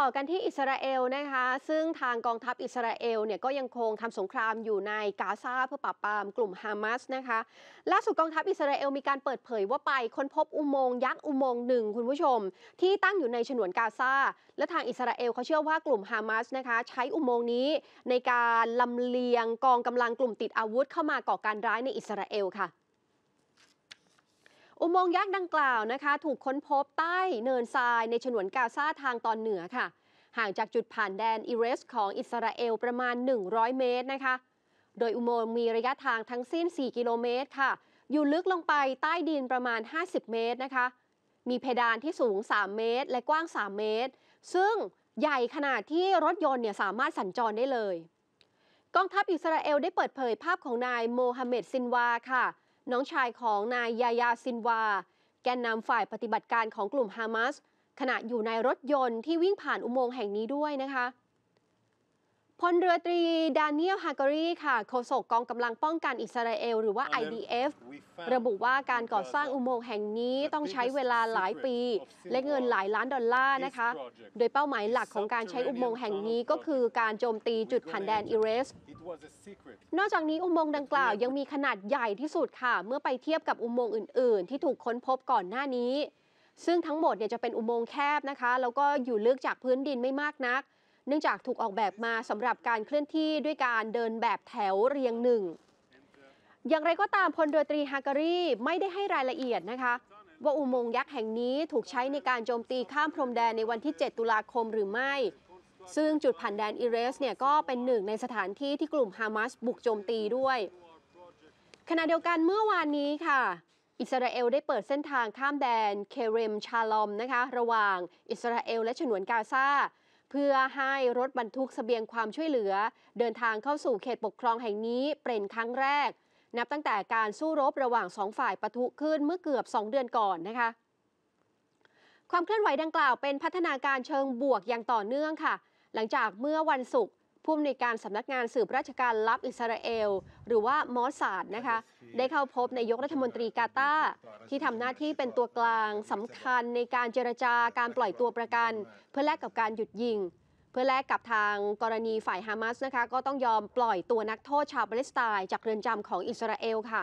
ต่อกันที่อิสราเอลนะคะซึ่งทางกองทัพอิสราเอลเนี่ยก็ยังคงทำสงครามอยู่ในกาซาเพื่อปราบปรามกลุ่มฮามาสนะคะล่าสุดกองทัพอิสราเอลมีการเปิดเผยว่าไปค้นพบอุโมงค์ยักษ์อุโมงค์หนึ่งคุณผู้ชม ที่ตั้งอยู่ในฉนวนกาซาและทางอิสราเอลเขาเชื่อว่ากลุ่มฮามาสนะคะใช้อุโมงค์นี้ในการลำเลียงกองกำลังกลุ่มติดอาวุธเข้ามาก่อการร้ายในอิสราเอลค่ะอุโมงค์ยักษ์ดังกล่าวนะคะถูกค้นพบใต้เนินทรายในฉนวนกาซาทางตอนเหนือค่ะห่างจากจุดผ่านแดนอิเรสของอิสราเอลประมาณ 100 เมตรนะคะ โดยอุโมงค์มีระยะทางทั้งสิ้น 4 กิโลเมตรค่ะ อยู่ลึกลงไปใต้ดินประมาณ 50 เมตรนะคะ มีเพดานที่สูง 3 เมตร และกว้าง 3 เมตร ซึ่งใหญ่ขนาดที่รถยนต์เนี่ยสามารถสัญจรได้เลยกองทัพอิสราเอลได้เปิดเผยภาพของนายโมฮัมเหม็ดซินวาค่ะน้องชายของนายยายาซินวา แกนนำฝ่ายปฏิบัติการของกลุ่มฮามาสขณะอยู่ในรถยนต์ที่วิ่งผ่านอุโมงค์แห่งนี้ด้วยนะคะพลเรือตรีดานิเอลฮากอรีค่ะโฆษกกองกำลังป้องกันอิสราเอลหรือว่า IDF ระบุว่าการก่อสร้างอุโมงค์แห่งนี้ต้องใช้เวลาหลายปี และเงินหลายล้านดอลลาร์นะคะ โดยเป้าหมายหลักของการใช้อุโมงค์แห่งนี้ก็คือการโจมตีจุดผ่านแดนอิรสนอกจากนี้อุโมงค์ดังกล่าวยังมีขนาดใหญ่ที่สุดค่ะ เมื่อไปเทียบกับอุโมงค์อื่นๆ ที่ถูกค้นพบก่อนหน้านี้ ซึ่งทั้งหมดเนี่ยจะเป็นอุโมงค์แคบนะคะแล้วก็อยู่ลึกจากพื้นดินไม่มากนักเนื่องจากถูกออกแบบมาสำหรับการเคลื่อนที่ด้วยการเดินแบบแถวเรียงหนึ่ง อย่างไรก็ตามพลเรือตรีฮาการีไม่ได้ให้รายละเอียดนะคะว่าอุโมงค์ยักษ์แห่งนี้ถูกใช้ในการโจมตีข้ามพรมแดนในวันที่ 7 ตุลาคมหรือไม่ ซึ่งจุดผ่านแดนอิเรสเนี่ยก็เป็นหนึ่งในสถานที่ที่กลุ่มฮามาสบุกโจมตีด้วย ขณะเดียวกันเมื่อวานนี้ค่ะ อิสราเอลได้เปิดเส้นทางข้ามแดนเคเรม ชาลอมนะคะระหว่างอิสราเอล และฉนวนกาซาพื่อให้รถบรรทุกสเสบียงความช่วยเหลือ เดินทางเข้าสู่เขตปกครองแห่งนี้เป็นครั้งแรก นับตั้งแต่การสู้รบระหว่างสองฝ่ายปะทุขึ้นเมื่อเกือบ 2 เดือนก่อนนะคะ ความเคลื่อนไหวดังกล่าวเป็นพัฒนาการเชิงบวกอย่างต่อเนื่องค่ะ หลังจากเมื่อวันศุกร์ผู้อำนวยการสำนักงานสืบราชการลับอิสราเอลหรือว่ามอสซาดนะคะ ได้เข้าพบนายกรัฐมนตรีกาตาที่ทำหน้าที่เป็นตัวกลางสำคัญในการเจรจาการปล่อยตัวประกัน เพื่อแลกกับการหยุดยิง เพื่อแลกกับทางกรณีฝ่ายฮามาสนะคะ ก็ต้องยอมปล่อยตัวนักโทษชาวปาเลสไตน์จากเรือนจำของอิสราเอลค่ะ